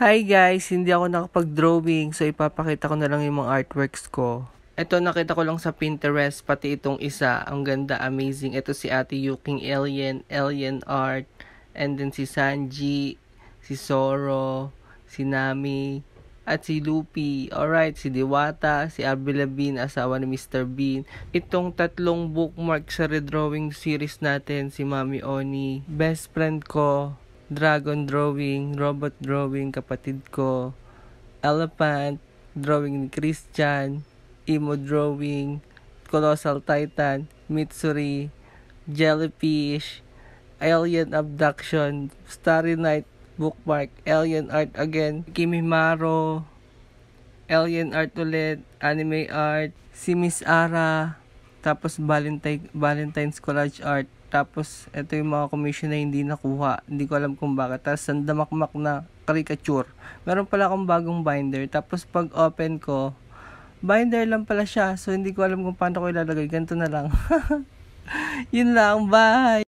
Hi guys, hindi ako nakapag-drawing so ipapakita ko na lang yung mga artworks ko. Ito nakita ko lang sa Pinterest, pati itong isa. Ang ganda, amazing. Ito si Ate Yuking Alien, Alien Art, and then si Sanji, si Soro, si Nami, at si Lupi. Alright, si Diwata, si Abby Labin, asawa ni Mr. Bean. Itong tatlong bookmark sa redrawing series natin, si Mami Oni, best friend ko, dragon drawing, robot drawing, kapatid ko, elephant, drawing ni Christian, emo drawing, colossal titan, Mitsuri, jellyfish, alien abduction, starry night, bookmark, alien art again, Kimimaro, alien art ulit, anime art, si Miss Ara, tapos Valentine, Valentine's Collage Art. Tapos ito yung mga commission na hindi nakuha. Hindi ko alam kung bakit. Tapos sandamakmak na caricature. Meron pala akong bagong binder. Tapos pag open ko, binder lang pala siya. So hindi ko alam kung paano ko ilalagay. Ganito na lang. Yun lang. Bye!